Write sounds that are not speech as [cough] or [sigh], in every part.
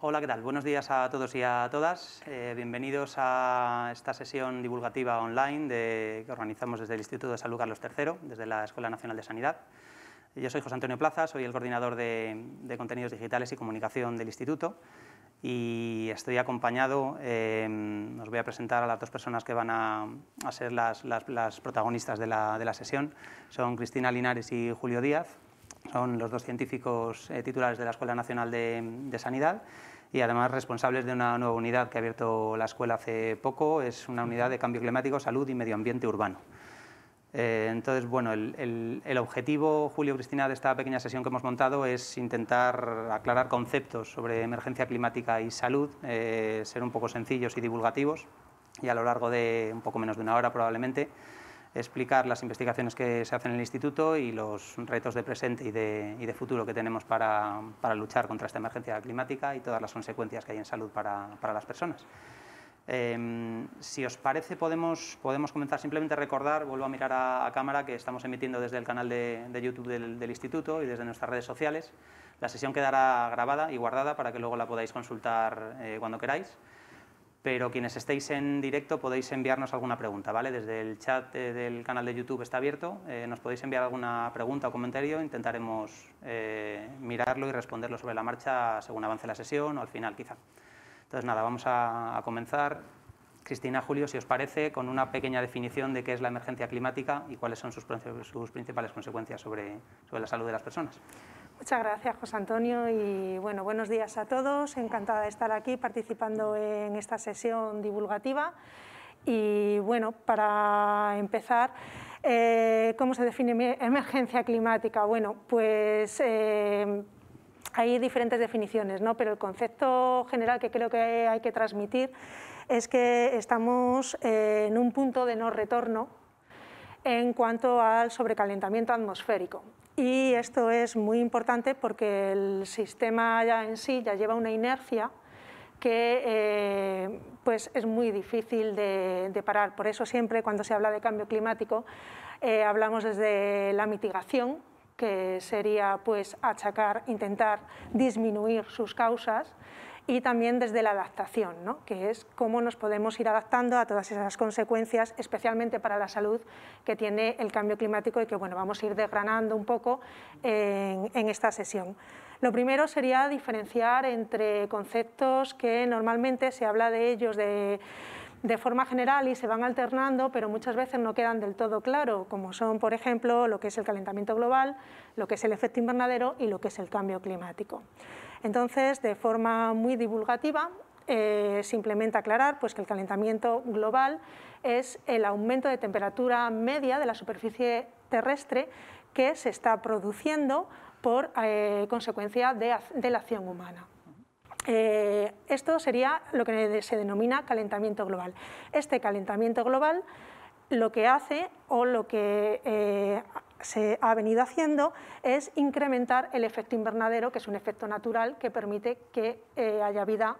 Hola, ¿qué tal? Buenos días a todos y a todas. Eh, bienvenidos a esta sesión divulgativa online que organizamos desde el Instituto de Salud Carlos III, desde la Escuela Nacional de Sanidad. Yo soy José Antonio Plaza, soy el coordinador de contenidos digitales y comunicación del Instituto y estoy acompañado, eh, os voy a presentar a las dos personas que van a, ser las, protagonistas de la, sesión, son Cristina Linares y Julio Díaz, son los dos científicos eh, titulares de la Escuela Nacional de, Sanidad y además responsables de una nueva unidad que ha abierto la escuela hace poco, es una unidad de cambio climático, salud y medio ambiente urbano. Eh, entonces, bueno, el, objetivo, Julio Cristina, de esta pequeña sesión que hemos montado es intentar aclarar conceptos sobre emergencia climática y salud, eh, ser un poco sencillos y divulgativos y a lo largo de un poco menos de una hora probablemente explicar las investigaciones que se hacen en el instituto y los retos de presente y de, futuro que tenemos para, luchar contra esta emergencia climática y todas las consecuencias que hay en salud para las personas. Em, si os parece, podemos, podemos comenzar. Simplemente recordar, vuelvo a mirar a, cámara, que estamos emitiendo desde el canal de, YouTube del, Instituto y desde nuestras redes sociales. La sesión quedará grabada y guardada para que luego la podáis consultar eh, cuando queráis. Pero quienes estéis en directo podéis enviarnos alguna pregunta, ¿vale? Desde el chat eh, del canal de YouTube está abierto, eh, nos podéis enviar alguna pregunta o comentario, intentaremos mirarlo y responderlo sobre la marcha según avance la sesión o al final quizá. Entonces, nada, vamos a, comenzar. Cristina, Julio, si os parece, con una pequeña definición de qué es la emergencia climática y cuáles son sus, principales consecuencias sobre, sobre la salud de las personas. Muchas gracias, José Antonio, y bueno, buenos días a todos. Encantada de estar aquí participando en esta sesión divulgativa. Y bueno, para empezar, eh, ¿cómo se define emergencia climática? Bueno, pues... Eh, hay diferentes definiciones, ¿no? pero el concepto general que creo que hay que transmitir es que estamos eh, en un punto de no retorno en cuanto al sobrecalentamiento atmosférico. Y esto es muy importante porque el sistema ya en sí ya lleva una inercia que eh, pues es muy difícil de, parar. Por eso siempre cuando se habla de cambio climático eh, hablamos desde la mitigación, que sería pues achacar, intentar disminuir sus causas y también desde la adaptación, ¿no? que es cómo nos podemos ir adaptando a todas esas consecuencias, especialmente para la salud que tiene el cambio climático y que bueno, vamos a ir desgranando un poco en, en esta sesión. Lo primero sería diferenciar entre conceptos que normalmente se habla de ellos de de forma general y se van alternando, pero muchas veces no quedan del todo claro, como son, por ejemplo, lo que es el calentamiento global, lo que es el efecto invernadero y lo que es el cambio climático. Entonces, de forma muy divulgativa, eh, simplemente aclarar pues, que el calentamiento global es el aumento de temperatura media de la superficie terrestre que se está produciendo por eh, consecuencia de la acción humana. Eh, esto sería lo que se denomina calentamiento global. Este calentamiento global lo que hace o lo que eh, se ha venido haciendo es incrementar el efecto invernadero, que es un efecto natural que permite que eh, haya vida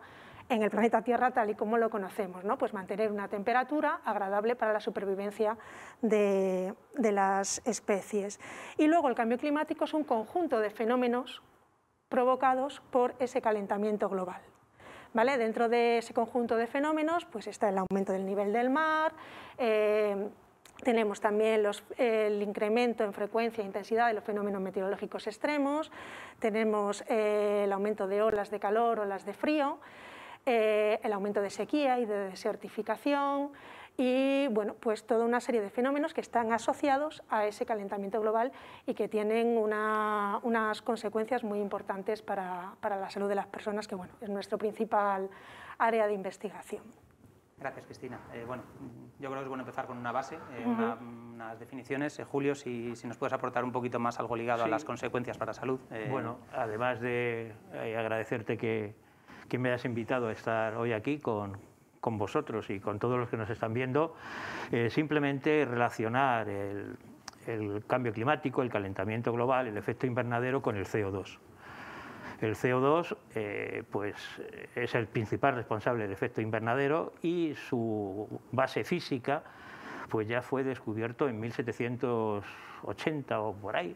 en el planeta Tierra tal y como lo conocemos, ¿no? pues mantener una temperatura agradable para la supervivencia de las especies. Y luego el cambio climático es un conjunto de fenómenos provocados por ese calentamiento global. ¿Vale? Dentro de ese conjunto de fenómenos pues está el aumento del nivel del mar, eh, tenemos también el incremento en frecuencia e intensidad de los fenómenos meteorológicos extremos, tenemos eh, el aumento de olas de calor, olas de frío, eh, el aumento de sequía y de desertificación, y bueno, pues toda una serie de fenómenos que están asociados a ese calentamiento global y que tienen unas consecuencias muy importantes para, para la salud de las personas, que bueno, es nuestro principal área de investigación. Gracias, Cristina. Eh, bueno, yo creo que es bueno empezar con una base, eh, unas definiciones. Eh, Julio, si, si, nos puedes aportar un poquito más algo ligado a las consecuencias para la salud. Bueno, además de agradecerte que, que me hayas invitado a estar hoy aquí con, con vosotros y con todos los que nos están viendo, eh, simplemente relacionar el, cambio climático, el calentamiento global, el efecto invernadero con el CO2. El CO2 eh, pues, es el principal responsable del efecto invernadero y su base física pues, ya fue descubierto en 1780 o por ahí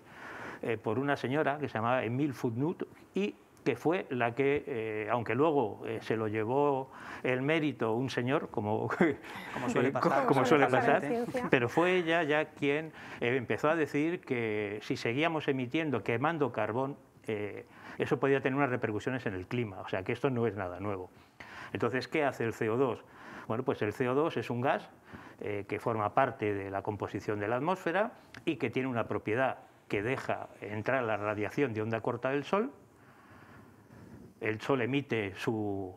eh, por una señora que se llamaba Emil Footnote y que fue la que, eh, aunque luego eh, se lo llevó el mérito un señor, como, suele pasar, pero fue ella ya quien eh, empezó a decir que si seguíamos emitiendo, quemando carbón, eso podía tener unas repercusiones en el clima, o sea que esto no es nada nuevo. Entonces, ¿qué hace el CO2? Bueno, pues el CO2 es un gas que forma parte de la composición de la atmósfera y que tiene una propiedad que deja entrar la radiación de onda corta del Sol el Sol emite su,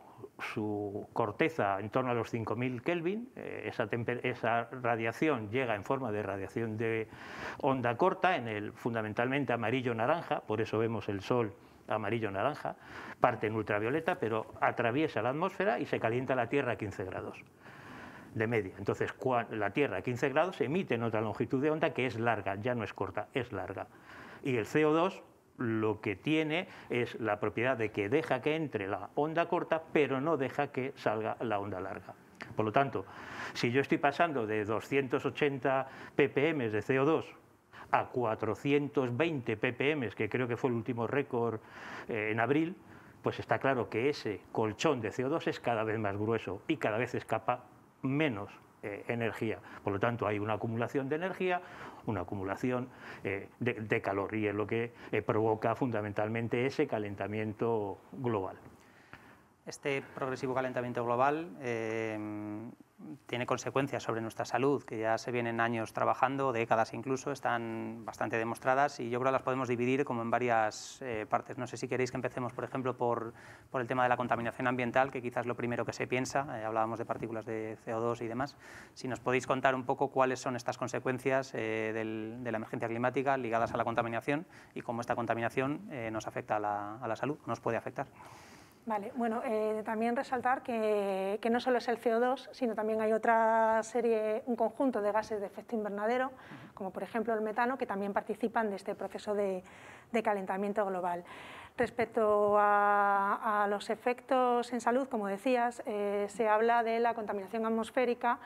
corteza en torno a los 5.000 Kelvin, eh, esa, radiación llega en forma de radiación de onda corta, en el fundamentalmente amarillo-naranja, por eso vemos el Sol amarillo-naranja, parte en ultravioleta, pero atraviesa la atmósfera y se calienta la Tierra a 15 grados de media. Entonces, la Tierra a 15 grados emite en otra longitud de onda que es larga, ya no es corta, es larga. Y el CO2 lo que tiene es la propiedad de que deja que entre la onda corta, pero no deja que salga la onda larga. Por lo tanto, si yo estoy pasando de 280 ppm de CO2 a 420 ppm, que creo que fue el último récord eh, en abril, pues está claro que ese colchón de CO2 es cada vez más grueso y cada vez escapa menos eh, energía. Por lo tanto, hay una acumulación de energía, una acumulación eh, de de, y es lo que eh, provoca fundamentalmente ese calentamiento global. Este progresivo calentamiento global eh, tiene consecuencias sobre nuestra salud, que ya se vienen años trabajando, décadas incluso, están bastante demostradas y yo creo que las podemos dividir como en varias eh, partes. No sé si queréis que empecemos, por ejemplo, por, el tema de la contaminación ambiental, que quizás lo primero que se piensa, eh, hablábamos de partículas de CO2 y demás. Si nos podéis contar un poco cuáles son estas consecuencias eh, de la emergencia climática ligadas a la contaminación y cómo esta contaminación nos afecta a la salud, nos puede afectar. Vale, bueno, eh, también resaltar que, no solo es el CO2, sino también hay otra serie, un conjunto de gases de efecto invernadero, como por ejemplo el metano, que también participan de este proceso de, calentamiento global. Respecto a, a, los efectos en salud, como decías, eh, se habla de la contaminación atmosférica,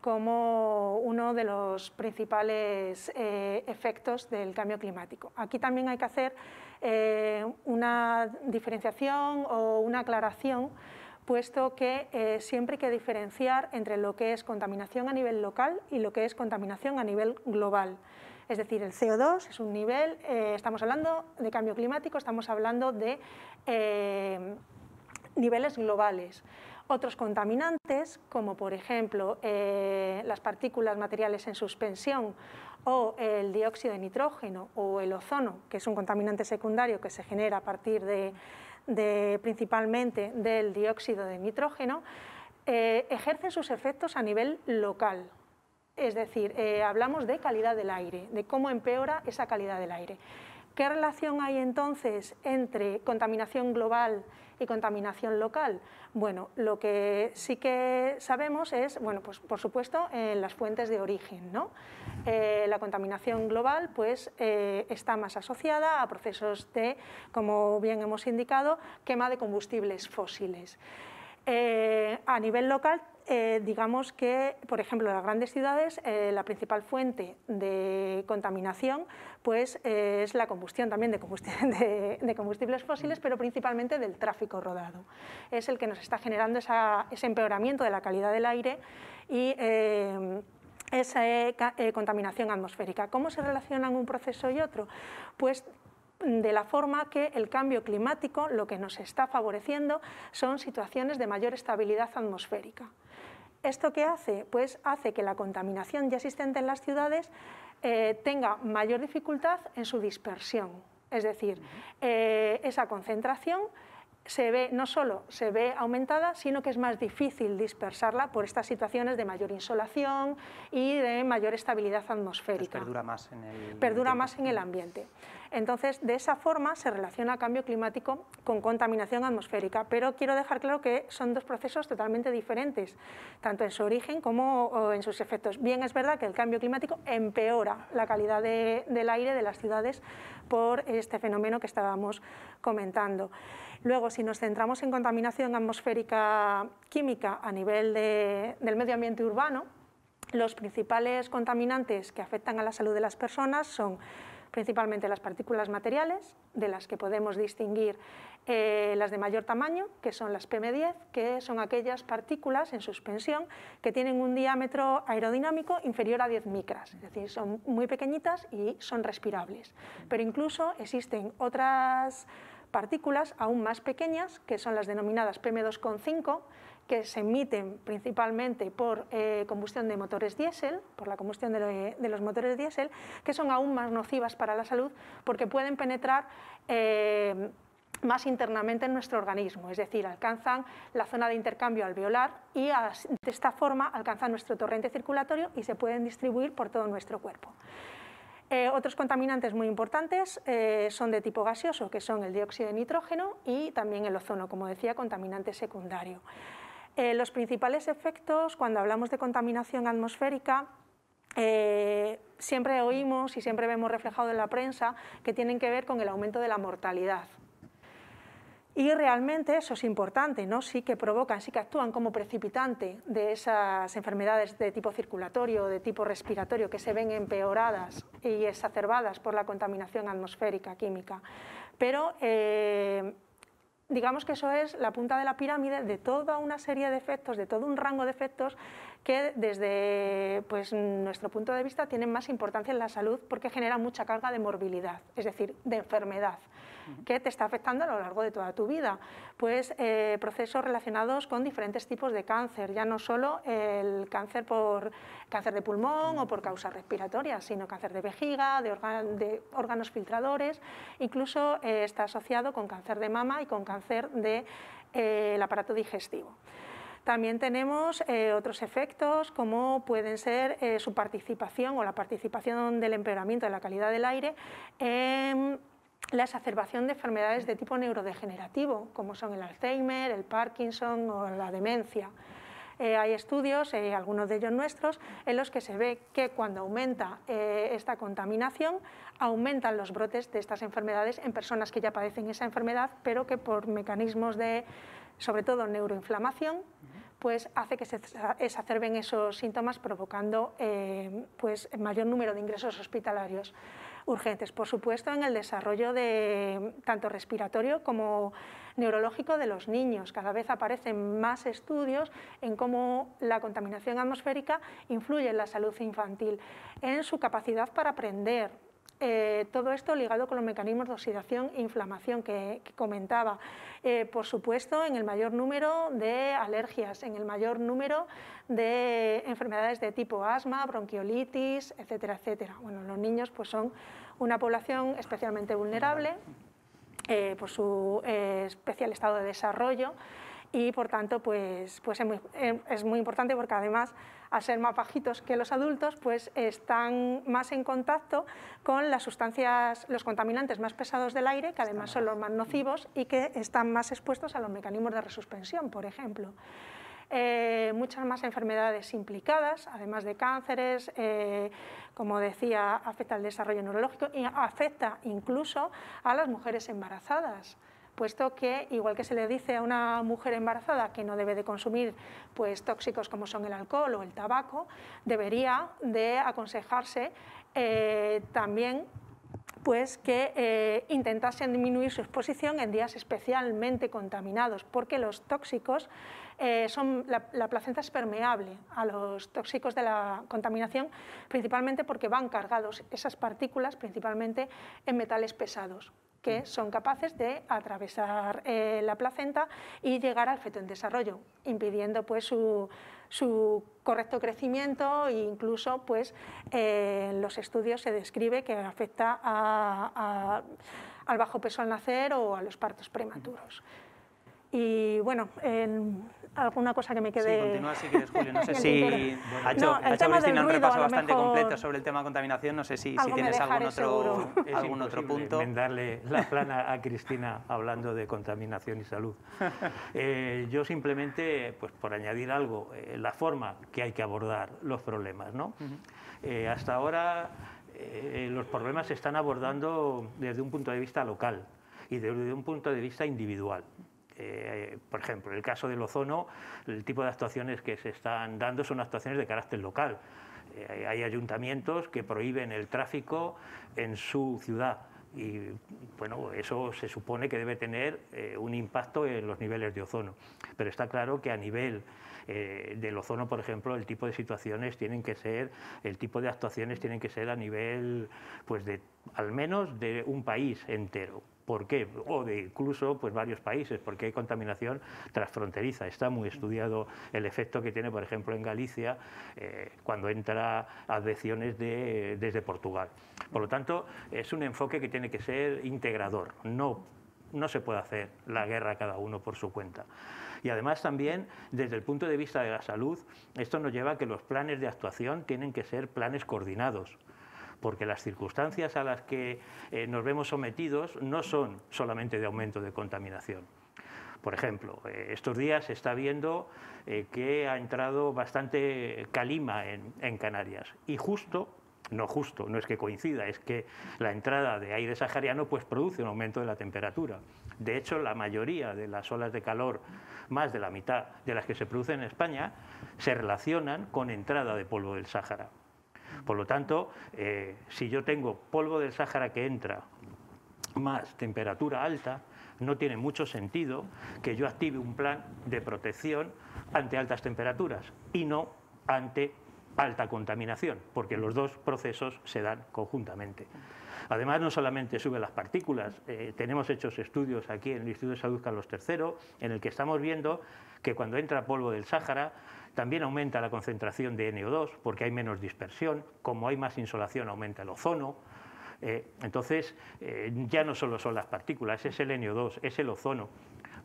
como uno de los principales eh, efectos del cambio climático. Aquí también hay que hacer eh, una diferenciación o una aclaración, puesto que eh, siempre hay que diferenciar entre lo que es contaminación a nivel local y lo que es contaminación a nivel global. Es decir, el CO2 es un nivel, estamos hablando de cambio climático, estamos hablando de niveles globales. Otros contaminantes, como por ejemplo eh, las partículas materiales en suspensión o el dióxido de nitrógeno o el ozono, que es un contaminante secundario que se genera a partir de, principalmente del dióxido de nitrógeno, eh, ejercen sus efectos a nivel local. Es decir, eh, hablamos de calidad del aire, de cómo empeora esa calidad del aire. ¿Qué relación hay entonces entre contaminación global y contaminación local? Bueno, lo que sí que sabemos es, bueno, pues por supuesto, en las fuentes de origen, eh, la contaminación global, pues, eh, está más asociada a procesos de, como bien hemos indicado, quema de combustibles fósiles. Eh, a nivel local, digamos que, por ejemplo, en las grandes ciudades, la principal fuente de contaminación pues eh, es la combustión también [laughs] de, combustibles fósiles, pero principalmente del tráfico rodado. Es el que nos está generando ese empeoramiento de la calidad del aire y eh, esa eh, contaminación atmosférica. ¿Cómo se relacionan un proceso y otro? Pues de la forma que el cambio climático lo que nos está favoreciendo son situaciones de mayor estabilidad atmosférica. ¿Esto qué hace? Pues hace que la contaminación ya existente en las ciudades eh, tenga mayor dificultad en su dispersión, es decir, eh, esa concentración se ve, no solo se ve aumentada, sino que es más difícil dispersarla por estas situaciones de mayor insolación y de mayor estabilidad atmosférica. perdura más en el Perdura más en el ambiente. Entonces, de esa forma se relaciona cambio climático con contaminación atmosférica, pero quiero dejar claro que son dos procesos totalmente diferentes, tanto en su origen como en sus efectos. Bien, es verdad que el cambio climático empeora la calidad del aire de las ciudades por este fenómeno que estábamos comentando. Luego, si nos centramos en contaminación atmosférica química a nivel del medio ambiente urbano, los principales contaminantes que afectan a la salud de las personas son principalmente las partículas materiales, de las que podemos distinguir eh, las de mayor tamaño, que son las PM10, que son aquellas partículas en suspensión que tienen un diámetro aerodinámico inferior a 10 micras, es decir, son muy pequeñitas y son respirables. Pero incluso existen otras partículas aún más pequeñas, que son las denominadas PM2,5, que se emiten principalmente por eh, combustión de motores diésel, por la combustión eh, de, los motores diésel, que son aún más nocivas para la salud porque pueden penetrar eh, más internamente en nuestro organismo, es decir, alcanzan la zona de intercambio alveolar y de esta forma alcanzan nuestro torrente circulatorio y se pueden distribuir por todo nuestro cuerpo. Eh, otros contaminantes muy importantes eh, son de tipo gaseoso, que son el dióxido de nitrógeno y también el ozono, como decía, contaminante secundario. Eh, los principales efectos, cuando hablamos de contaminación atmosférica, siempre oímos y siempre vemos reflejado en la prensa que tienen que ver con el aumento de la mortalidad. Y realmente eso es importante, ¿no? Sí que provocan, sí que actúan como precipitante de esas enfermedades de tipo circulatorio, de tipo respiratorio, que se ven empeoradas y exacerbadas por la contaminación atmosférica química. Pero eh, digamos que eso es la punta de la pirámide de toda una serie de efectos, de todo un rango de efectos que desde pues, nuestro punto de vista tienen más importancia en la salud porque generan mucha carga de morbilidad, es decir, de enfermedad que te está afectando a lo largo de toda tu vida. Pues eh, procesos relacionados con diferentes tipos de cáncer, ya no solo el cáncer por cáncer de pulmón o por causas respiratorias, sino cáncer de vejiga, de, órganos filtradores, incluso eh, está asociado con cáncer de mama y con cáncer del de, eh, aparato digestivo. También tenemos otros efectos como pueden ser su participación o la participación del empeoramiento de la calidad del aire en la exacerbación de enfermedades de tipo neurodegenerativo, como son el Alzheimer, el Parkinson o la demencia. Eh, hay estudios, eh, algunos de ellos nuestros, en los que se ve que cuando aumenta eh, esta contaminación, aumentan los brotes de estas enfermedades en personas que ya padecen esa enfermedad, pero que por mecanismos de, sobre todo, neuroinflamación, pues hace que se exacerben esos síntomas provocando pues, mayor número de ingresos hospitalarios urgentes, por supuesto, en el desarrollo de tanto respiratorio como neurológico de los niños. Cada vez aparecen más estudios en cómo la contaminación atmosférica influye en la salud infantil, en su capacidad para aprender, eh, todo esto ligado con los mecanismos de oxidación e inflamación que, comentaba. Eh, por supuesto, en el mayor número de alergias, en el mayor número de enfermedades de tipo asma, bronquiolitis, etcétera, etcétera. Bueno, los niños pues, son una población especialmente vulnerable eh, por su especial estado de desarrollo y por tanto pues, pues es muy importante porque además a ser más bajitos que los adultos, pues están más en contacto con las sustancias, los contaminantes más pesados del aire, que además son los más nocivos y que están más expuestos a los mecanismos de resuspensión, por ejemplo. Eh, muchas más enfermedades implicadas, además de cánceres, eh, como decía, afecta al desarrollo neurológico y afecta incluso a las mujeres embarazadas puesto que, igual que se le dice a una mujer embarazada que no debe de consumir pues, tóxicos como son el alcohol o el tabaco, debería de aconsejarse eh, también pues que eh, intentasen disminuir su exposición en días especialmente contaminados, porque los tóxicos eh, son la, la, placenta es permeable a los tóxicos de la contaminación, principalmente porque van cargados esas partículas, principalmente en metales pesados que son capaces de atravesar eh, la placenta y llegar al feto en desarrollo, impidiendo pues, su, correcto crecimiento e incluso pues, eh, en los estudios se describe que afecta al bajo peso al nacer o a los partos prematuros. Y bueno, alguna cosa que me quede. Sí, continúa si quieres, Julio. No [laughs] sé si. ha hecho, un repaso bastante completa completo sobre el tema de contaminación. No sé si, si tienes algún otro, algún otro punto. darle la [laughs] plana a Cristina hablando de contaminación y salud. [laughs] Eh, yo simplemente, pues por añadir algo, eh, la forma que hay que abordar los problemas. ¿no? Eh, hasta ahora. los problemas se están abordando desde un punto de vista local y desde un punto de vista individual. Eh, por ejemplo, en el caso del ozono, el tipo de actuaciones que se están dando son actuaciones de carácter local. Eh, hay ayuntamientos que prohíben el tráfico en su ciudad y bueno, eso se supone que debe tener eh, un impacto en los niveles de ozono. Pero está claro que a nivel del ozono, por ejemplo, el tipo de situaciones tienen que ser, el tipo de actuaciones tienen que ser a nivel, pues, al menos de un país entero. ¿Por qué? O de incluso pues, varios países, porque hay contaminación transfronteriza. Está muy estudiado el efecto que tiene, por ejemplo, en Galicia, eh, cuando entra advecciones desde Portugal. Por lo tanto, es un enfoque que tiene que ser integrador, no no se puede hacer la guerra cada uno por su cuenta. Y además también, desde el punto de vista de la salud, esto nos lleva a que los planes de actuación tienen que ser planes coordinados porque las circunstancias a las que eh, nos vemos sometidos no son solamente de aumento de contaminación. Por ejemplo, eh, estos días se está viendo eh, que ha entrado bastante calima en, Canarias y justo no justo, no es que coincida, es que la entrada de aire sahariano pues produce un aumento de la temperatura. De hecho, la mayoría de las olas de calor, más de la mitad de las que se producen en España, se relacionan con entrada de polvo del Sáhara. Por lo tanto, eh, si yo tengo polvo del Sáhara que entra más temperatura alta, no tiene mucho sentido que yo active un plan de protección ante altas temperaturas y no ante alta contaminación, porque los dos procesos se dan conjuntamente. Además, no solamente suben las partículas, eh, tenemos hechos estudios aquí en el Instituto de Salud Carlos III, en el que estamos viendo que cuando entra polvo del Sáhara, también aumenta la concentración de NO2 porque hay menos dispersión, como hay más insolación aumenta el ozono. Eh, entonces, eh, ya no solo son las partículas, es el NO2, es el ozono.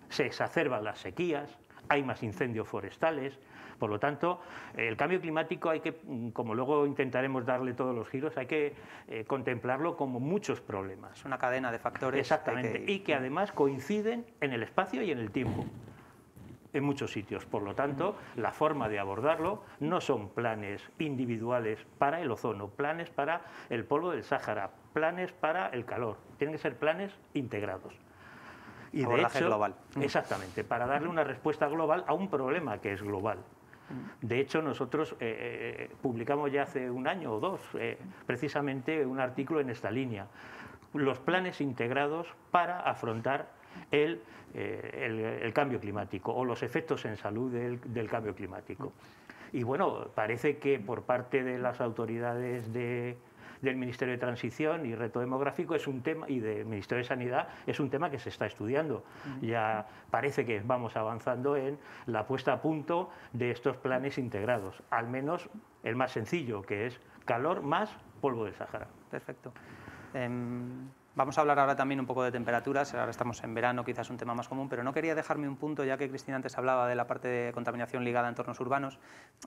Se exacerban las sequías, hay más incendios forestales. Por lo tanto, el cambio climático hay que, mm, como luego intentaremos darle todos los giros, hay que eh, contemplarlo como muchos problemas. Es una cadena de factores. Exactamente, y que mm. además coinciden en el espacio y en el tiempo en muchos sitios. Por lo tanto, la forma de abordarlo no son planes individuales para el ozono, planes para el polvo del Sáhara, planes para el calor. Tienen que ser planes integrados. Y de hecho, global. Mm. Exactamente, para darle una respuesta global a un problema que es global. Mm. De hecho, nosotros eh, eh, publicamos ya hace un año o dos eh, precisamente un artículo en esta línea, los planes integrados para afrontar eh, el, cambio climático o los efectos en salud del, cambio climático. Y bueno, parece que por parte de las autoridades del Ministerio de Transición y Reto Demográfico es un tema y del Ministerio de Sanidad es un tema que se está estudiando. Ya parece que vamos avanzando en la puesta a punto de estos planes integrados, al menos el más sencillo, que es calor más polvo del Sahara. Perfecto. Em, Vamos a hablar ahora también un poco de temperaturas, ahora estamos en verano, quizás un tema más común, pero no quería dejarme un punto, ya que Cristina antes hablaba de la parte de contaminación ligada a entornos urbanos.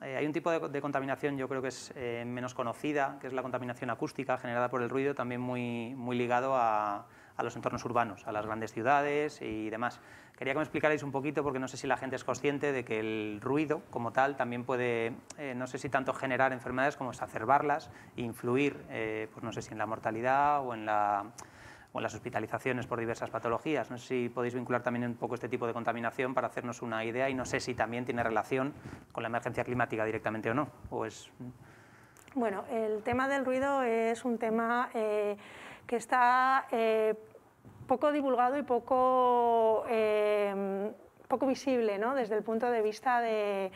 Eh, hay un tipo de, contaminación, yo creo que es eh, menos conocida, que es la contaminación acústica generada por el ruido, también muy, muy ligado a, los entornos urbanos, a las grandes ciudades y demás. Quería que me explicarais un poquito, porque no sé si la gente es consciente de que el ruido como tal también puede, eh, no sé si tanto generar enfermedades como exacerbarlas, influir, pues no sé si en la mortalidad o en la o las hospitalizaciones por diversas patologías. No sé si podéis vincular también un poco este tipo de contaminación para hacernos una idea y no sé si también tiene relación con la emergencia climática directamente o no. O Bueno, el tema del ruido es un tema eh, que está eh, poco divulgado y poco, eh, poco visible desde el punto de vista de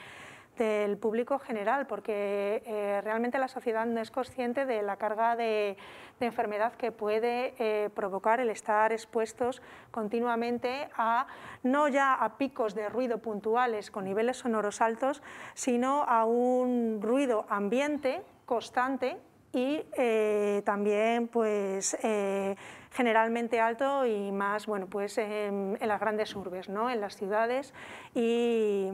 del público general, porque eh, realmente la sociedad no es consciente de la carga de, enfermedad que puede eh, provocar el estar expuestos continuamente a, no ya a picos de ruido puntuales con niveles sonoros altos, sino a un ruido ambiente constante y eh, también pues generalmente alto y más bueno pues en, las grandes urbes en las ciudades y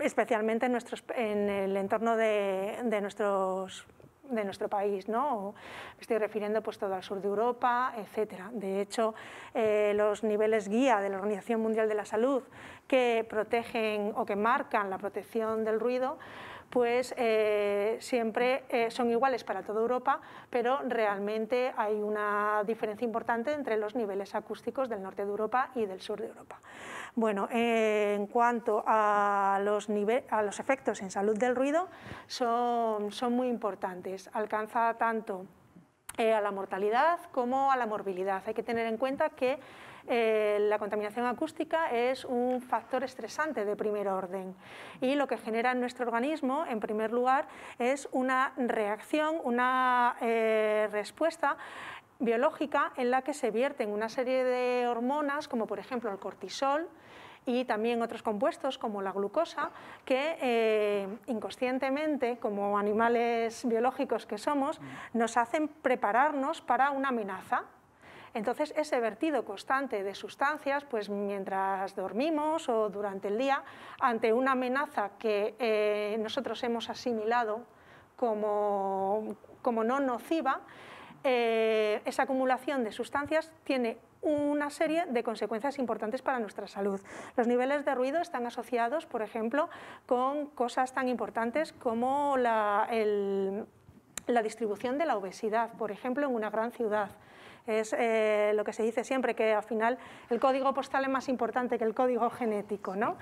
especialmente en, en el entorno de, de nuestros de nuestro país, ¿no? estoy refiriendo pues todo al sur de Europa, etcétera. De hecho, eh, los niveles guía de la Organización Mundial de la Salud que protegen o que marcan la protección del ruido pues eh, siempre eh, son iguales para toda Europa, pero realmente hay una diferencia importante entre los niveles acústicos del norte de Europa y del sur de Europa. Bueno, en cuanto a los, a los efectos en salud del ruido, son, son muy importantes. Alcanza tanto eh, a la mortalidad como a la morbilidad. Hay que tener en cuenta que eh, la contaminación acústica es un factor estresante de primer orden y lo que genera en nuestro organismo, en primer lugar, es una reacción, una eh, respuesta biológica en la que se vierten una serie de hormonas, como por ejemplo el cortisol, y también otros compuestos como la glucosa, que eh, inconscientemente, como animales biológicos que somos, nos hacen prepararnos para una amenaza. Entonces, ese vertido constante de sustancias, pues mientras dormimos o durante el día, ante una amenaza que eh, nosotros hemos asimilado como, no nociva, eh, esa acumulación de sustancias tiene una serie de consecuencias importantes para nuestra salud. Los niveles de ruido están asociados, por ejemplo, con cosas tan importantes como la distribución de la obesidad, por ejemplo, en una gran ciudad. Es eh, lo que se dice siempre, que al final el código postal es más importante que el código genético, ¿no?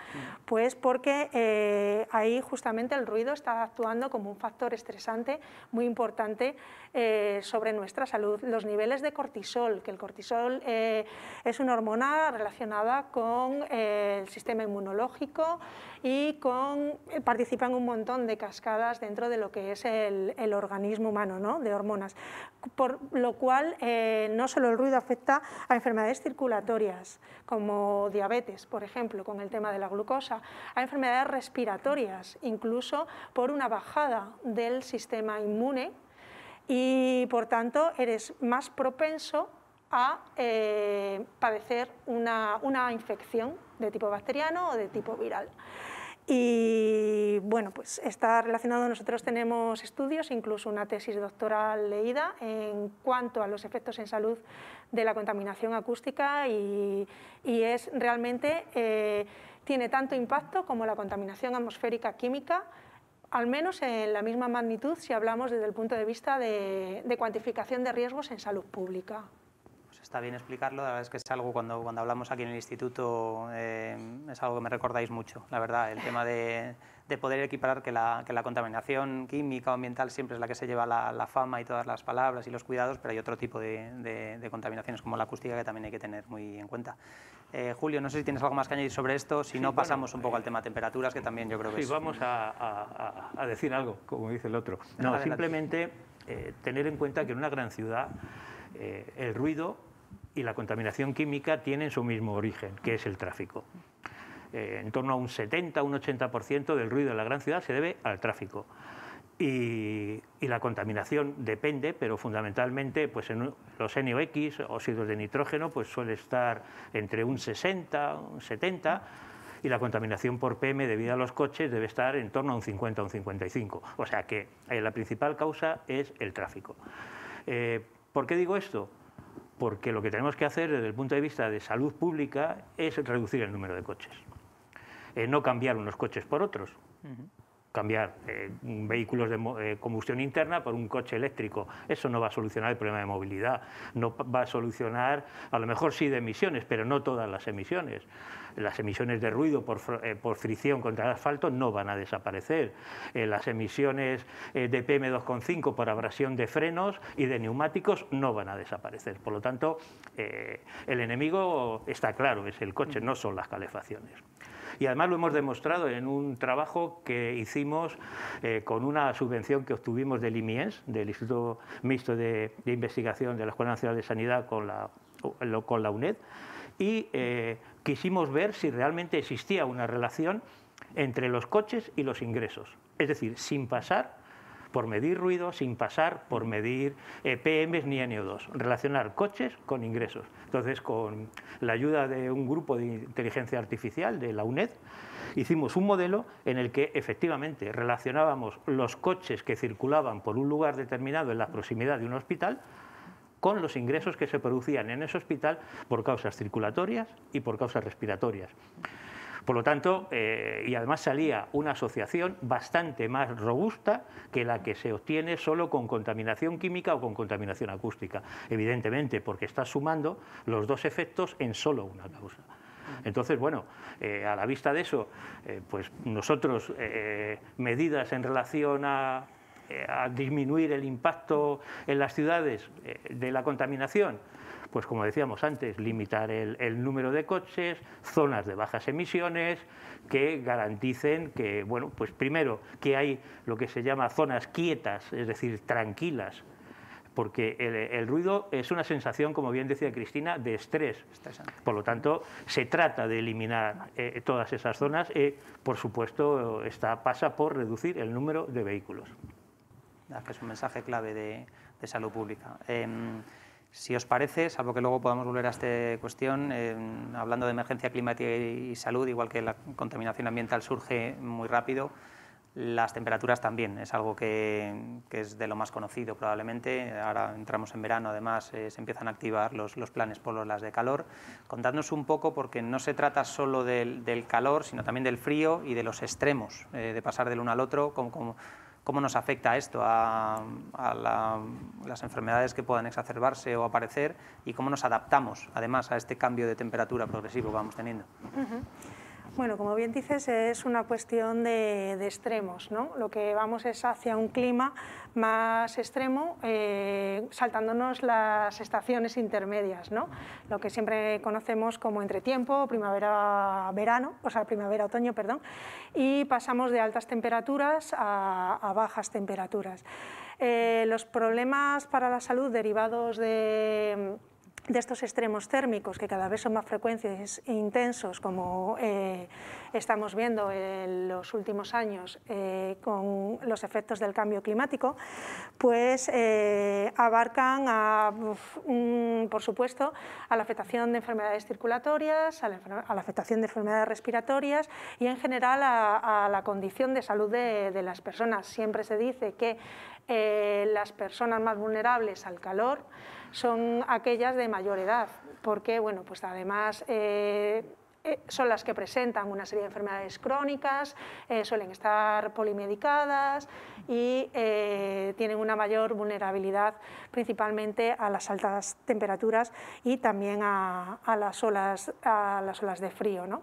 Pues porque eh, ahí justamente el ruido está actuando como un factor estresante muy importante eh, sobre nuestra salud. Los niveles de cortisol, que el cortisol es una hormona relacionada con el sistema inmunológico y con, participan un montón de cascadas dentro de lo que es el, organismo humano, ¿no? De hormonas. Por lo cual, no solo el ruido afecta a enfermedades circulatorias, como diabetes, por ejemplo, con el tema de la glucosa, a enfermedades respiratorias, incluso por una bajada del sistema inmune y, por tanto, eres más propenso a eh, padecer una infección de tipo bacteriano o de tipo viral. Y bueno, pues está relacionado, nosotros tenemos estudios, incluso una tesis doctoral leída en cuanto a los efectos en salud de la contaminación acústica y, es realmente, eh, tiene tanto impacto como la contaminación atmosférica química, al menos en la misma magnitud si hablamos desde el punto de vista de cuantificación de riesgos en salud pública está bien explicarlo, la verdad es que es algo cuando, cuando hablamos aquí en el instituto, eh, es algo que me recordáis mucho, la verdad, el tema de, poder equiparar que la, que la, contaminación química o ambiental siempre es la que se lleva la, fama y todas las palabras y los cuidados, pero hay otro tipo de, contaminaciones como la acústica que también hay que tener muy en cuenta. Eh, Julio, no sé si tienes algo más que añadir sobre esto, si no pasamos un poco eh, al tema temperaturas, que también yo creo que sí, vamos a, decir algo, como dice el otro. No, simplemente tener en cuenta que en una gran ciudad el ruido y la contaminación química tienen su mismo origen, que es el tráfico. Eh, en torno a un 70, un 80% del ruido en la gran ciudad se debe al tráfico. Y, la contaminación depende, pero fundamentalmente pues en los NOx, óxidos de nitrógeno, pues suele estar entre un 60, un 70, y la contaminación por PM debido a los coches debe estar en torno a un 50, un 55. O sea que eh, la principal causa es el tráfico. Eh, ¿Por qué digo esto? porque lo que tenemos que hacer desde el punto de vista de salud pública es reducir el número de coches, eh, no cambiar unos coches por otros cambiar eh, vehículos de eh, combustión interna por un coche eléctrico. Eso no va a solucionar el problema de movilidad, no va a solucionar, a lo mejor sí de emisiones, pero no todas las emisiones. Las emisiones de ruido por, eh, por fricción contra el asfalto no van a desaparecer. las emisiones de PM2,5 por abrasión de frenos y de neumáticos no van a desaparecer. Por lo tanto, el enemigo está claro, es el coche, no son las calefacciones y además lo hemos demostrado en un trabajo que hicimos eh, con una subvención que obtuvimos del IMIES, del Instituto Mixto de, Investigación de la Escuela Nacional de Sanidad con la, UNED, y eh, quisimos ver si realmente existía una relación entre los coches y los ingresos. Es decir, sin pasar por medir ruido sin pasar por medir eh, PMs ni NO2. Relacionar coches con ingresos. Entonces, con la ayuda de un grupo de inteligencia artificial de la UNED, hicimos un modelo en el que efectivamente relacionábamos los coches que circulaban por un lugar determinado en la proximidad de un hospital con los ingresos que se producían en ese hospital por causas circulatorias y por causas respiratorias. Por lo tanto, eh, y además salía una asociación bastante más robusta que la que se obtiene solo con contaminación química o con contaminación acústica, evidentemente, porque está sumando los dos efectos en solo una causa. Entonces, bueno, eh, a la vista de eso, eh, pues nosotros medidas en relación a disminuir el impacto en las ciudades de la contaminación, pues como decíamos antes, limitar el, número de coches, zonas de bajas emisiones, que garanticen que, bueno, pues primero, que hay lo que se llama zonas quietas, es decir, tranquilas, porque el, ruido es una sensación, como bien decía Cristina, de estrés. Por lo tanto, se trata de eliminar eh, todas esas zonas. y, por supuesto, esta pasa por reducir el número de vehículos. Es un mensaje clave de, salud pública. Em, si os parece, salvo que luego podamos volver a esta cuestión, eh, hablando de emergencia climática y salud, igual que la contaminación ambiental surge muy rápido, las temperaturas también es algo que, es de lo más conocido probablemente. Ahora entramos en verano, además eh, se empiezan a activar los, los, planes polos, las de calor. Contadnos un poco, porque no se trata solo del, del calor, sino también del frío y de los extremos, eh, de pasar del uno al otro, como, como cómo nos afecta esto a, las enfermedades que puedan exacerbarse o aparecer y cómo nos adaptamos, además, a este cambio de temperatura progresivo que vamos teniendo. Bueno, como bien dices, es una cuestión de, extremos. ¿no? Lo que vamos es hacia un clima más extremo, eh, saltándonos las estaciones intermedias, ¿no? lo que siempre conocemos como entretiempo, primavera-verano, o sea, primavera-otoño, perdón, y pasamos de altas temperaturas a, bajas temperaturas. Eh, los problemas para la salud derivados de de estos extremos térmicos que cada vez son más frecuentes e intensos, como eh, estamos viendo en los últimos años eh, con los efectos del cambio climático, pues eh, abarcan, mm, por supuesto, a la afectación de enfermedades circulatorias, a la, afectación de enfermedades respiratorias y, en general, a, la condición de salud de, las personas. Siempre se dice que las personas más vulnerables al calor, son aquellas de mayor edad, porque bueno, pues además eh, eh, son las que presentan una serie de enfermedades crónicas, eh, suelen estar polimedicadas y tienen una mayor vulnerabilidad principalmente a las altas temperaturas y también a, las, olas, a las olas de frío. ¿no?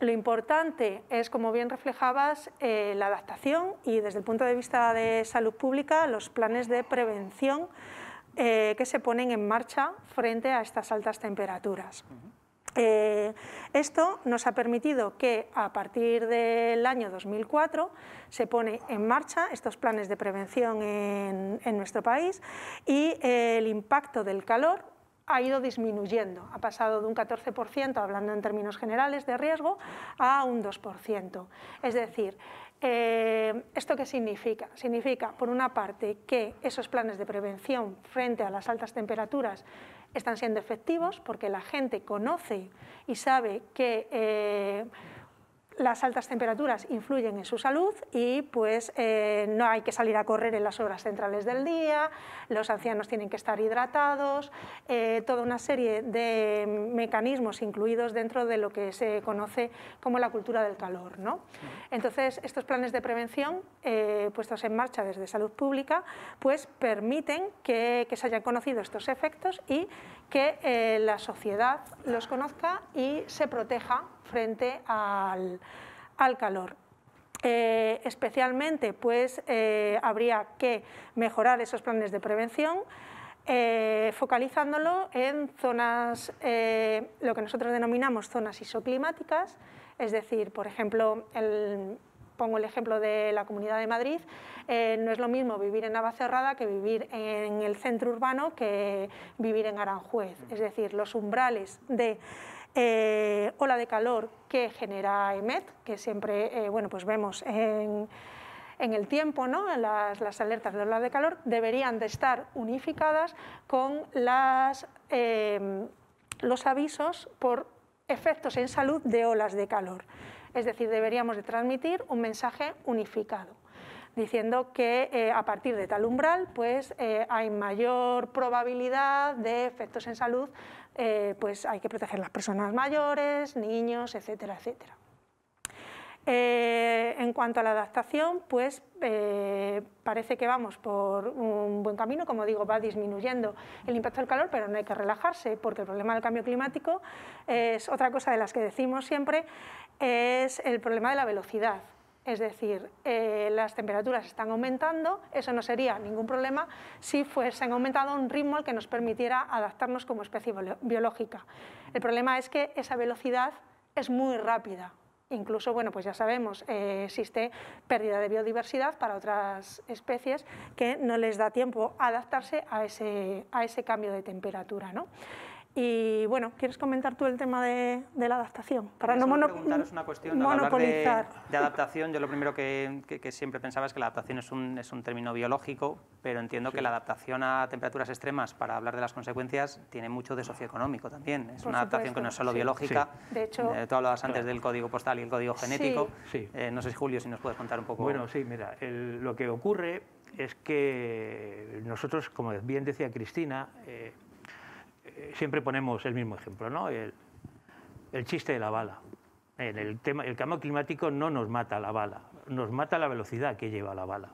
Lo importante es, como bien reflejabas, eh, la adaptación y desde el punto de vista de salud pública, los planes de prevención eh, que se ponen en marcha frente a estas altas temperaturas. Eh, esto nos ha permitido que a partir del año 2004 se pone en marcha estos planes de prevención en nuestro país y el impacto del calor ha ido disminuyendo. Ha pasado de un 14%, hablando en términos generales de riesgo, a un 2%. Es decir, eh, ¿Esto qué significa? Significa, por una parte, que esos planes de prevención frente a las altas temperaturas están siendo efectivos porque la gente conoce y sabe que eh, las altas temperaturas influyen en su salud y pues eh, no hay que salir a correr en las horas centrales del día, los ancianos tienen que estar hidratados, eh, toda una serie de mecanismos incluidos dentro de lo que se conoce como la cultura del calor. Entonces, estos planes de prevención eh, puestos en marcha desde salud pública pues permiten que, que se hayan conocido estos efectos y que la sociedad los conozca y se proteja frente al, calor. Eh, especialmente, pues eh, habría que mejorar esos planes de prevención, eh, focalizándolo en zonas, lo que nosotros denominamos zonas isoclimáticas, es decir, por ejemplo, pongo el ejemplo de la Comunidad de Madrid, no es lo mismo vivir en Navacerrada que vivir en el centro urbano que vivir en Aranjuez, es decir, los umbrales de eh, ola de calor que genera EMET, que siempre eh, bueno, pues vemos en, el tiempo, ¿no? las, alertas de ola de calor deberían de estar unificadas con em, los avisos por efectos en salud de olas de calor. Es decir, deberíamos de transmitir un mensaje unificado diciendo que eh, a partir de tal umbral pues, hay mayor probabilidad de efectos en salud eh, pues hay que proteger a las personas mayores, niños, etcétera, etcétera. Eh, en cuanto a la adaptación, pues eh, parece que vamos por un buen camino, como digo, va disminuyendo el impacto del calor, pero no hay que relajarse, porque el problema del cambio climático es otra cosa de las que decimos siempre, es el problema de la velocidad. Es decir, eh, las temperaturas están aumentando, eso no sería ningún problema si fuesen aumentado un ritmo que nos permitiera adaptarnos como especie biológica. El problema es que esa velocidad es muy rápida. Incluso, bueno, pues ya sabemos, eh, existe pérdida de biodiversidad para otras especies que no les da tiempo a adaptarse a ese, a ese cambio de temperatura. ¿no? Y bueno, ¿quieres comentar tú el tema de, la adaptación? Para no monopolizar. una cuestión De, adaptación. Yo lo primero que, siempre pensaba es que la adaptación es un, es un término biológico, pero entiendo que la adaptación a temperaturas extremas, para hablar de las consecuencias, tiene mucho de socioeconómico también. Es una adaptación que no es solo biológica. De hecho, eh, tú hablabas antes del código postal y el código genético. Eh, no sé, Julio, si nos puedes contar un poco. Bueno, sí, mira, lo que ocurre es que nosotros, como bien decía Cristina, eh, eh, siempre ponemos el mismo ejemplo, ¿no? El, chiste de la bala. el, tema, el cambio climático no nos mata la bala, nos mata la velocidad que lleva la bala.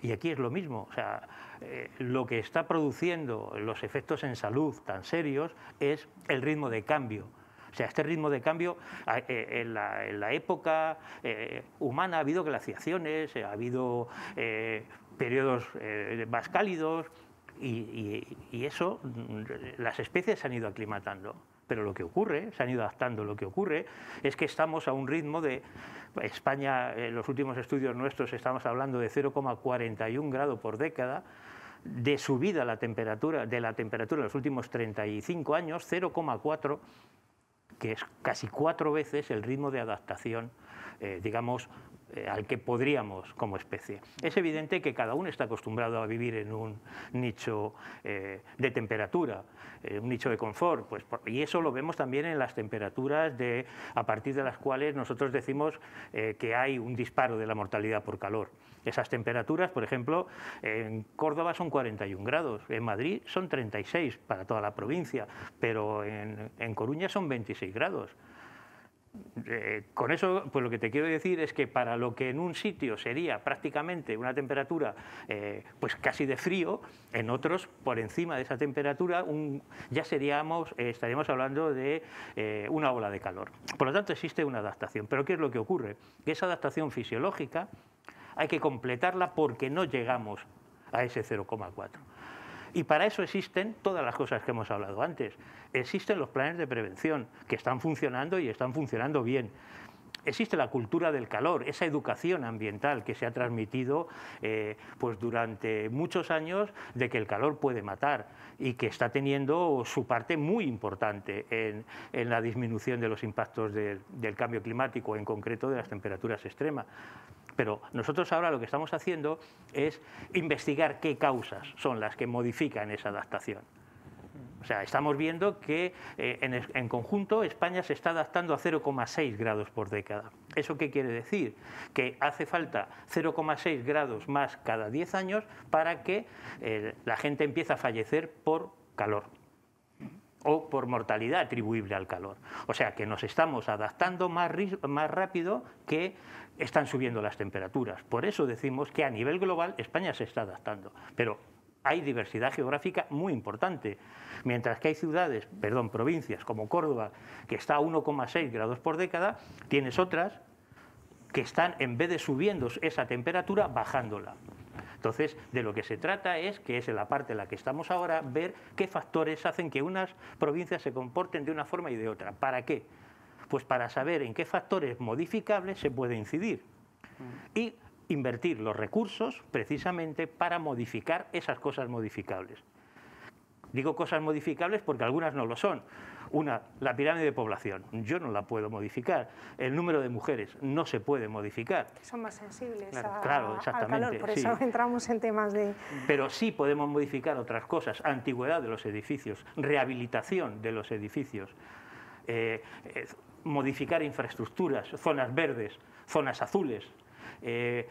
Y aquí es lo mismo, o sea, eh, lo que está produciendo los efectos en salud tan serios es el ritmo de cambio. O sea, este ritmo de cambio, eh, en la, época humana ha habido glaciaciones, ha habido periodos más cálidos, y, eso, las especies se han ido aclimatando, pero lo que ocurre, se han ido adaptando, lo que ocurre es que estamos a un ritmo de, España, en los últimos estudios nuestros estamos hablando de 0,41 grado por década, de subida la temperatura, de la temperatura en los últimos 35 años, 0,4 que es casi cuatro veces el ritmo de adaptación, eh, digamos, eh, al que podríamos como especie. Es evidente que cada uno está acostumbrado a vivir en un nicho eh, de temperatura, eh, un nicho de confort, pues, y eso lo vemos también en las temperaturas de, a partir de las cuales nosotros decimos que hay un disparo de la mortalidad por calor. Esas temperaturas, por ejemplo, en Córdoba son 41 grados, en Madrid son 36 para toda la provincia, pero en Coruña son 26 grados. Eh, con eso, pues lo que te quiero decir es que para lo que en un sitio sería prácticamente una temperatura eh, pues casi de frío, en otros por encima de esa temperatura ya seríamos, eh, estaríamos hablando de una ola de calor. Por lo tanto existe una adaptación. Pero ¿qué es lo que ocurre? Que esa adaptación fisiológica hay que completarla porque no llegamos a ese 0,4. Y para eso existen todas las cosas que hemos hablado antes. Existen los planes de prevención que están funcionando y están funcionando bien. Existe la cultura del calor, esa educación ambiental que se ha transmitido eh, pues durante muchos años de que el calor puede matar y que está teniendo su parte muy importante en, la disminución de los impactos del cambio climático, en concreto de las temperaturas extremas. Pero nosotros ahora lo que estamos haciendo es investigar qué causas son las que modifican esa adaptación. O sea, estamos viendo que eh, en, conjunto España se está adaptando a 0,6 grados por década. ¿Eso qué quiere decir? Que hace falta 0,6 grados más cada 10 años para que eh, la gente empiece a fallecer por calor o por mortalidad atribuible al calor. O sea, que nos estamos adaptando más rápido que están subiendo las temperaturas. Por eso decimos que a nivel global España se está adaptando, pero hay diversidad geográfica muy importante. Mientras que hay ciudades, perdón, provincias como Córdoba, que está a 1,6 grados por década, tienes otras que están, en vez de subiendo esa temperatura, bajándola. Entonces, de lo que se trata es, que es en la parte en la que estamos ahora, ver qué factores hacen que unas provincias se comporten de una forma y de otra. ¿Para qué? Pues para saber en qué factores modificables se puede incidir. Y invertir los recursos precisamente para modificar esas cosas modificables. Digo cosas modificables porque algunas no lo son. Una, la pirámide de población, yo no la puedo modificar. El número de mujeres no se puede modificar. Son más sensibles a, claro, exactamente, al calor, por eso entramos en temas de... Pero sí podemos modificar otras cosas, antigüedad de los edificios, rehabilitación de los edificios, eh, eh, modificar infraestructuras, zonas verdes, zonas azules, eh,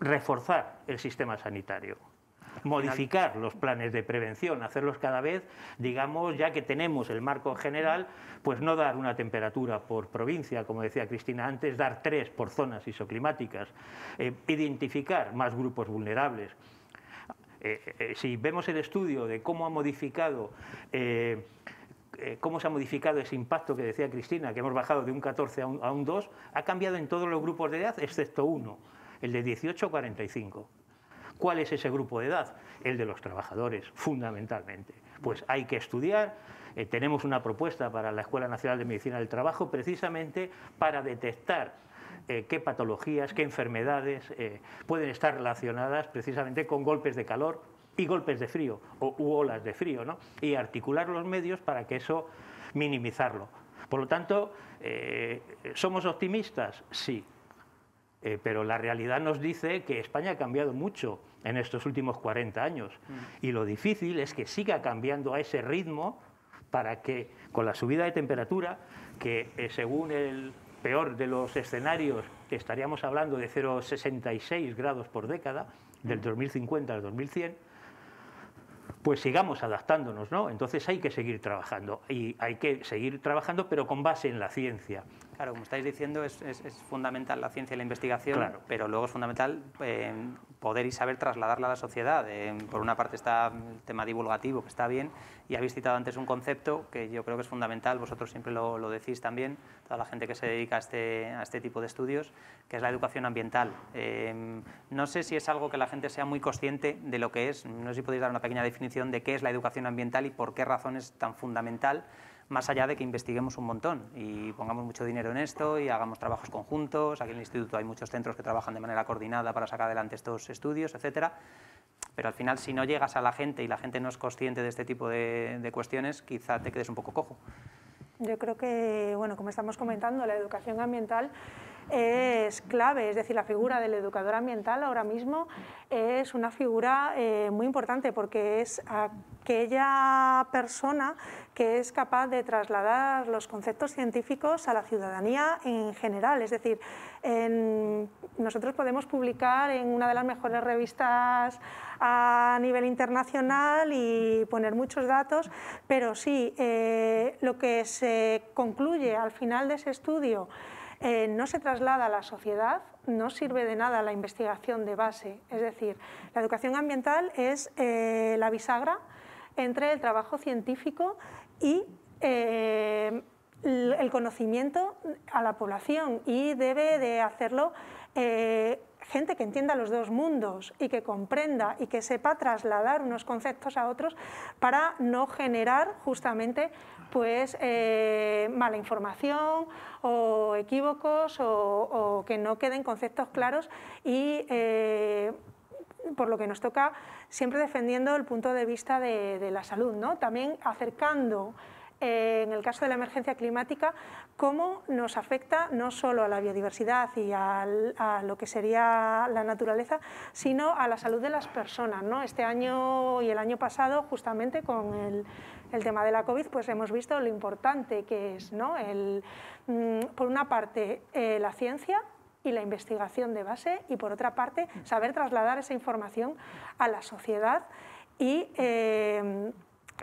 reforzar el sistema sanitario modificar los planes de prevención, hacerlos cada vez, digamos, ya que tenemos el marco general, pues no dar una temperatura por provincia, como decía Cristina antes, dar tres por zonas isoclimáticas, eh, identificar más grupos vulnerables. Eh, si vemos el estudio de cómo ha modificado eh, cómo se ha modificado ese impacto que decía Cristina, que hemos bajado de un 14 a un, 2, ha cambiado en todos los grupos de edad excepto uno, el de 18 a 45. ¿Cuál es ese grupo de edad? El de los trabajadores, fundamentalmente. Pues hay que estudiar. Eh, tenemos una propuesta para la Escuela Nacional de Medicina del Trabajo precisamente para detectar eh, qué patologías, qué enfermedades pueden estar relacionadas precisamente con golpes de calor, y golpes de frío o olas de frío, y articular los medios para que eso minimizarlo. Por lo tanto, eh, ¿somos optimistas? Sí, eh, pero la realidad nos dice que España ha cambiado mucho en estos últimos 40 años mm. y lo difícil es que siga cambiando a ese ritmo para que con la subida de temperatura, que eh, según el peor de los escenarios estaríamos hablando de 0,66 grados por década, del 2050 mm. al 2100, pues sigamos adaptándonos, ¿no? Entonces hay que seguir trabajando y hay que seguir trabajando, pero con base en la ciencia. Claro, como estáis diciendo, es, fundamental la ciencia y la investigación, pero luego es fundamental em, poder y saber trasladarla a la sociedad. Em, por una parte está el tema divulgativo, que está bien, y habéis citado antes un concepto que yo creo que es fundamental, vosotros siempre lo, decís también, toda la gente que se dedica a este, este tipo de estudios, que es la educación ambiental. Em, no sé si es algo que la gente sea muy consciente de lo que es, no sé si podéis dar una pequeña definición de qué es la educación ambiental y por qué razón es tan fundamental más allá de que investiguemos un montón y pongamos mucho dinero en esto y hagamos trabajos conjuntos. Aquí en el instituto hay muchos centros que trabajan de manera coordinada para sacar adelante estos estudios, etcétera. Pero al final, si no llegas a la gente y la gente no es consciente de este tipo de, cuestiones, quizá te quedes un poco cojo. Yo creo que, bueno, como estamos comentando, la educación ambiental es clave, es decir, la figura del educador ambiental ahora mismo es una figura eh, muy importante porque es aquella persona que es capaz de trasladar los conceptos científicos a la ciudadanía en general. Es decir, nosotros podemos publicar en una de las mejores revistas a nivel internacional y poner muchos datos, pero sí, eh, lo que se concluye al final de ese estudio eh, no se traslada a la sociedad, no sirve de nada la investigación de base. Es decir, la educación ambiental es eh, la bisagra entre el trabajo científico y eh, el conocimiento a la población y debe de hacerlo eh, gente que entienda los dos mundos y que comprenda y que sepa trasladar unos conceptos a otros para no generar justamente pues eh, mala información o equívocos o, que no queden conceptos claros y por lo que nos toca siempre defendiendo el punto de vista de, la salud, ¿no? también acercando eh, en el caso de la emergencia climática, cómo nos afecta no solo a la biodiversidad y a, lo que sería la naturaleza, sino a la salud de las personas. Este año y el año pasado, justamente con el, tema de la COVID, pues hemos visto lo importante que es, ¿no? Mm, por una parte, eh, la ciencia, y la investigación de base y por otra parte saber trasladar esa información a la sociedad y em,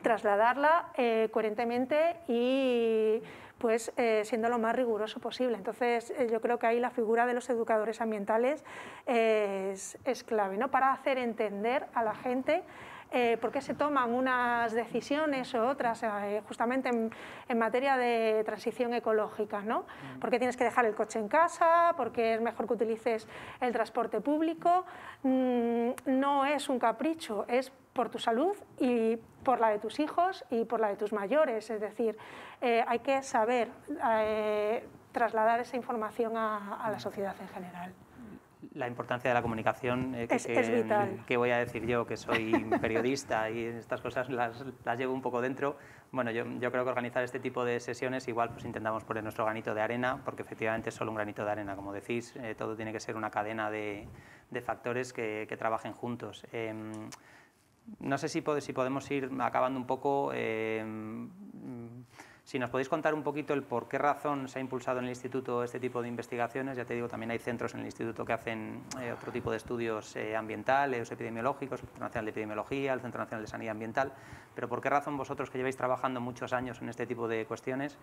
trasladarla eh, coherentemente y pues eh, siendo lo más riguroso posible. Entonces eh, yo creo que ahí la figura de los educadores ambientales es, es clave ¿no? para hacer entender a la gente eh, por qué se toman unas decisiones o otras, eh, justamente en, materia de transición ecológica, ¿no? Mm. ¿Por qué tienes que dejar el coche en casa? ¿Por qué es mejor que utilices el transporte público? Mm, no es un capricho, es por tu salud y por la de tus hijos y por la de tus mayores. Es decir, eh, hay que saber trasladar esa información a la mm. sociedad en general la importancia de la comunicación, eh, que, voy a decir yo, que soy [laughs] periodista y estas cosas las, llevo un poco dentro. Bueno, yo, creo que organizar este tipo de sesiones igual pues intentamos poner nuestro granito de arena, porque efectivamente es solo un granito de arena, como decís, eh, todo tiene que ser una cadena de, factores que, trabajen juntos. Em, no sé si, si podemos ir acabando un poco em, si nos podéis contar un poquito el por qué razón se ha impulsado en el instituto este tipo de investigaciones, ya te digo, también hay centros en el instituto que hacen eh, otro tipo de estudios eh, ambientales, epidemiológicos, el Centro Nacional de Epidemiología, el Centro Nacional de Sanidad Ambiental, pero por qué razón vosotros que lleváis trabajando muchos años en este tipo de cuestiones,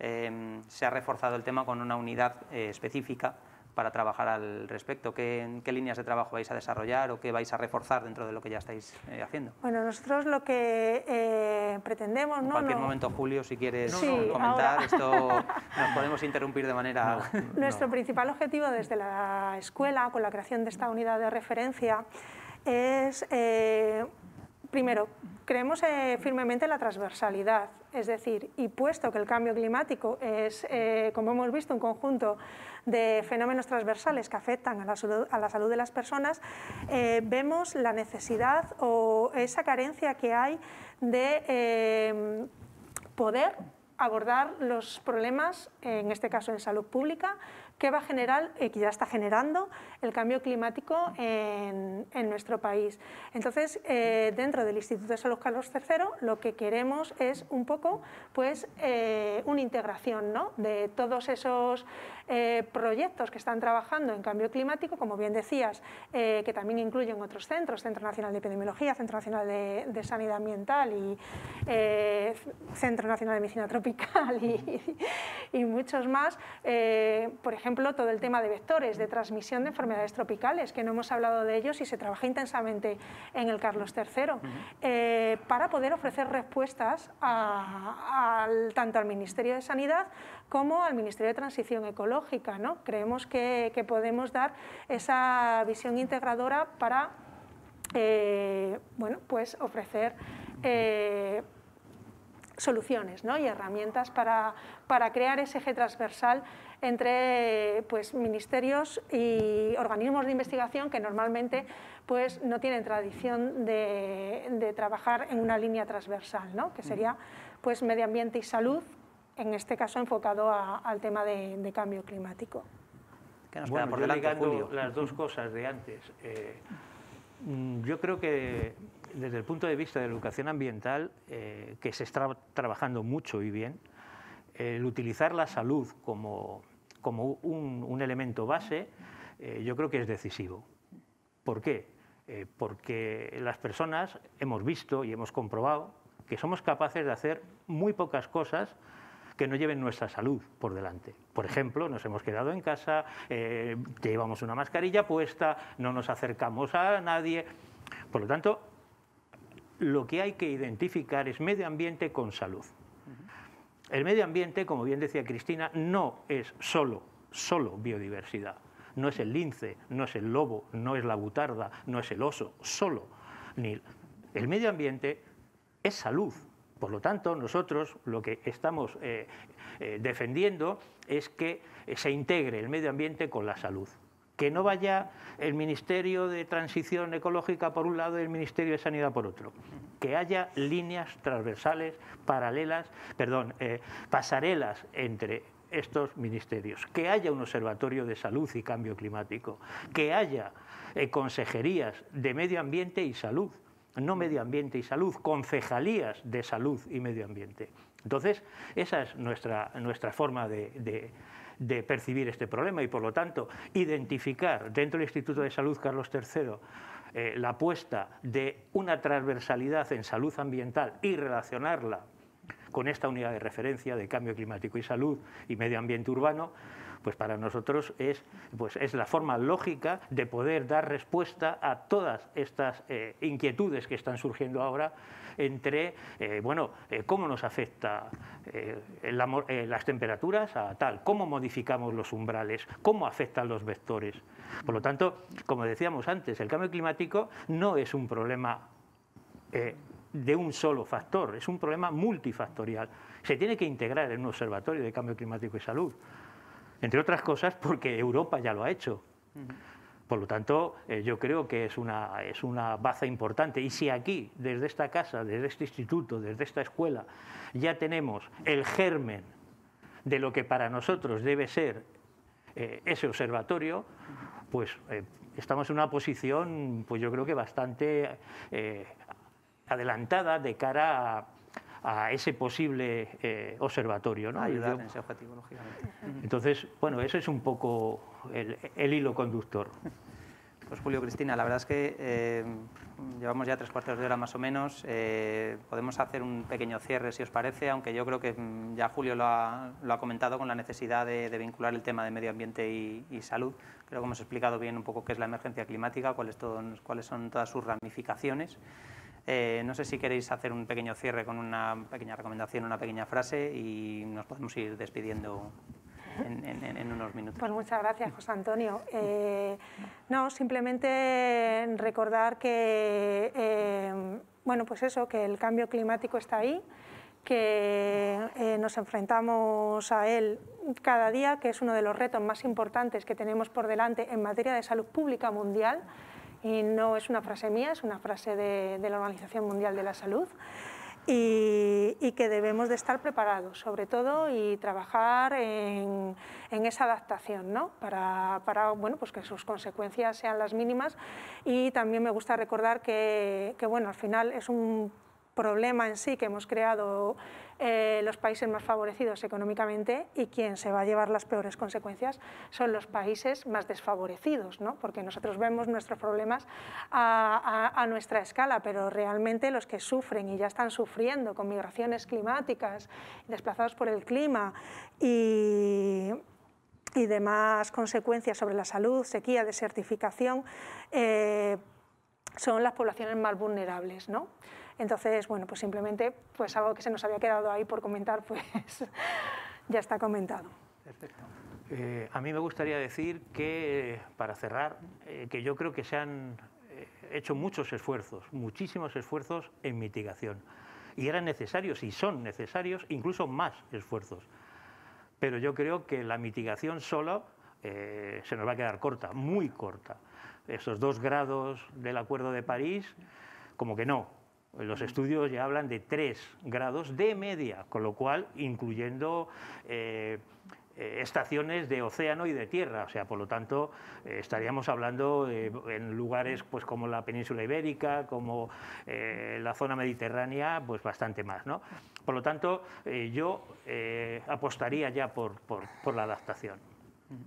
eh, se ha reforzado el tema con una unidad específica para trabajar al respecto? ¿Qué, ¿Qué, líneas de trabajo vais a desarrollar o qué vais a reforzar dentro de lo que ya estáis eh, haciendo? Bueno, nosotros lo que eh, pretendemos... En cualquier momento, Julio, si quieres comentar, esto nos podemos interrumpir de manera... [laughs] Nuestro principal objetivo desde la escuela, con la creación de esta unidad de referencia, es... Eh, Primero, creemos eh, firmemente en la transversalidad, es decir, y puesto que el cambio climático es, eh, como hemos visto, un conjunto de fenómenos transversales que afectan a la, salud, de las personas, eh, vemos la necesidad o esa carencia que hay de poder abordar los problemas, en este caso en salud pública, que va eh, que ya está generando, el cambio climático en, nuestro país. Entonces, eh, dentro del Instituto de Salud Carlos III, lo que queremos es un poco pues, eh, una integración ¿no? de todos esos eh, proyectos que están trabajando en cambio climático, como bien decías, eh, que también incluyen otros centros, Centro Nacional de Epidemiología, Centro Nacional de, Sanidad Ambiental y eh, Centro Nacional de Medicina Tropical y, muchos más. por ejemplo, todo el tema de vectores de transmisión de enfermedades tropicales, que no hemos hablado de ellos y se trabaja intensamente en el Carlos III, para poder ofrecer respuestas tanto al Ministerio de Sanidad como al Ministerio de Transición Ecológica. Creemos que, podemos dar esa visión integradora para eh, bueno, pues ofrecer eh, soluciones y herramientas para, crear ese eje transversal entre pues, ministerios y organismos de investigación que normalmente pues, no tienen tradición de, trabajar en una línea transversal, que sería pues, medio ambiente y salud en este caso enfocado al tema de, cambio climático. bueno, por delante, las dos cosas de antes. Eh, mm, yo creo que desde el punto de vista de la educación ambiental, eh, que se está trabajando mucho y bien, el utilizar la salud como, como un, elemento base, eh, yo creo que es decisivo. ¿Por qué? porque las personas hemos visto y hemos comprobado que somos capaces de hacer muy pocas cosas que no lleven nuestra salud por delante. Por ejemplo, nos hemos quedado en casa, eh, llevamos una mascarilla puesta, no nos acercamos a nadie. Por lo tanto, lo que hay que identificar es medio ambiente con salud. El medio ambiente, como bien decía Cristina, no es solo, solo biodiversidad. No es el lince, no es el lobo, no es la butarda, no es el oso, solo. Ni el medio ambiente es salud, por lo tanto, nosotros lo que estamos eh, eh, defendiendo es que eh, se integre el medio ambiente con la salud. Que no vaya el Ministerio de Transición Ecológica por un lado y el Ministerio de Sanidad por otro. Que haya líneas transversales, paralelas, perdón, pasarelas entre estos ministerios, que haya un observatorio de salud y cambio climático, que haya consejerías de medio ambiente y salud, no medio ambiente y salud, concejalías de salud y medio ambiente. Entonces, esa es nuestra, forma de, percibir este problema y, por lo tanto, identificar dentro del Instituto de Salud Carlos III eh, la apuesta de una transversalidad en salud ambiental y relacionarla con esta unidad de referencia de cambio climático y salud y medio ambiente urbano pues para nosotros pues es, la forma lógica de poder dar respuesta a todas estas eh, inquietudes que están surgiendo ahora entre, eh, bueno, eh, cómo nos afecta las temperaturas a tal, cómo modificamos los umbrales, cómo afectan los vectores. Por lo tanto, como decíamos antes, el cambio climático no es un problema de un solo factor, es un problema multifactorial. Se tiene que integrar en un observatorio de cambio climático y salud entre otras cosas porque Europa ya lo ha hecho. Por lo tanto, eh, yo creo que es una, es una baza importante. Y si aquí, desde esta casa, desde este instituto, desde esta escuela, ya tenemos el germen de lo que para nosotros debe ser eh, ese observatorio, pues eh, estamos en una posición, pues yo creo que bastante adelantada de cara a a ese posible eh, observatorio. ¿no? Ayudar en ese objetivo, lógicamente. [laughs] Entonces, bueno, ese es un poco el, hilo conductor. Pues Julio, Cristina, la verdad es que eh, llevamos ya tres cuartos de hora más o menos. Eh, podemos hacer un pequeño cierre, si os parece, aunque yo creo que mm, ya Julio lo ha, comentado con la necesidad de, vincular el tema de medio ambiente y, salud. Creo que hemos explicado bien un poco qué es la emergencia climática, cuáles son todas sus ramificaciones. Eh, no sé si queréis hacer un pequeño cierre con una pequeña recomendación, una pequeña frase y nos podemos ir despidiendo en, unos minutos. Pues muchas gracias, José Antonio. Eh, no, simplemente recordar que, eh, bueno, pues eso, que el cambio climático está ahí, que nos enfrentamos a él cada día, que es uno de los retos más importantes que tenemos por delante en materia de salud pública mundial y no es una frase mía, es una frase de, la Organización Mundial de la Salud. Y, que debemos de estar preparados, sobre todo, y trabajar en, esa adaptación, ¿no? para, bueno, pues que sus consecuencias sean las mínimas. Y también me gusta recordar que, que bueno, al final es un problema en sí que hemos creado eh, los países más favorecidos económicamente y quien se va a llevar las peores consecuencias son los países más desfavorecidos, porque nosotros vemos nuestros problemas a, nuestra escala, pero realmente los que sufren y ya están sufriendo con migraciones climáticas, desplazados por el clima y, demás consecuencias sobre la salud, sequía, desertificación, eh, son las poblaciones más vulnerables. Entonces, bueno, pues simplemente pues algo que se nos había quedado ahí por comentar, pues [laughs] ya está comentado. Perfecto. Eh, a mí me gustaría decir que, para cerrar, eh, que yo creo que se han eh, hecho muchos esfuerzos, muchísimos esfuerzos en mitigación. Y eran necesarios y son necesarios incluso más esfuerzos. Pero yo creo que la mitigación solo se nos va a quedar corta, muy corta. Esos dos grados del Acuerdo de París, como que no, los estudios ya hablan de tres grados de media, con lo cual incluyendo eh, eh, estaciones de océano y de tierra. O sea, por lo tanto, eh, estaríamos hablando en lugares pues, como la península ibérica, como la zona mediterránea, pues bastante más. ¿no? Por lo tanto, yo apostaría ya por, por la adaptación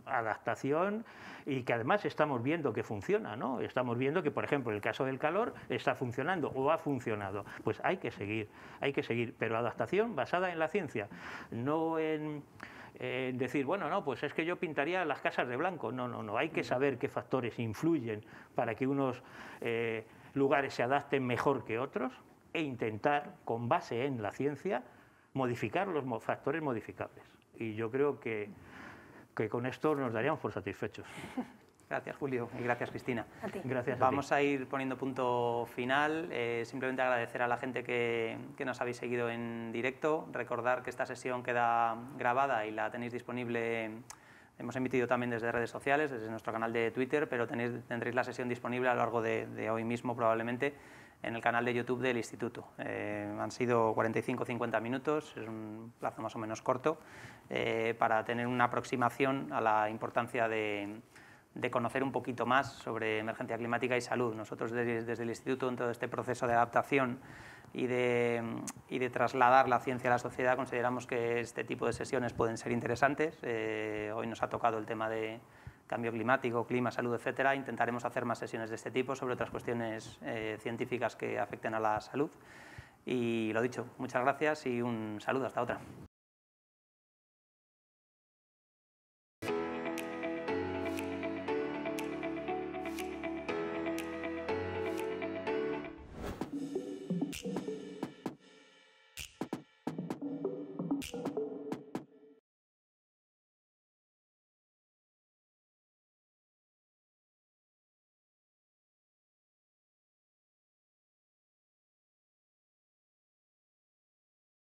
adaptación y que además estamos viendo que funciona, ¿no? Estamos viendo que, por ejemplo, en el caso del calor está funcionando o ha funcionado. Pues hay que seguir, hay que seguir, pero adaptación basada en la ciencia, no en... decir, bueno, no, pues es que yo pintaría las casas de blanco. No, no, no. Hay que mm. saber qué factores influyen para que unos eh, lugares se adapten mejor que otros e intentar, con base en la ciencia, modificar los factores modificables. Y yo creo que que con esto nos daríamos por satisfechos. [laughs] Gracias, Julio, y gracias, Cristina. Gracias. Vamos a, ir poniendo punto final. Eh, simplemente agradecer a la gente que, que, nos habéis seguido en directo. Recordar que esta sesión queda grabada y la tenéis disponible. Hemos emitido también desde redes sociales, desde nuestro canal de Twitter, pero tenéis, tendréis la sesión disponible a lo largo de, de hoy mismo probablemente en el canal de YouTube del instituto. Eh, han sido 45 50 minutos, es un plazo más o menos corto, eh, para tener una aproximación a la importancia de, conocer un poquito más sobre emergencia climática y salud. Nosotros desde, el instituto, en todo este proceso de adaptación y de, de, trasladar la ciencia a la sociedad, consideramos que este tipo de sesiones pueden ser interesantes. Eh, hoy nos ha tocado el tema de cambio climático, clima, salud, etcétera, intentaremos hacer más sesiones de este tipo sobre otras cuestiones eh, científicas que afecten a la salud. Y lo dicho, muchas gracias y un saludo, hasta otra.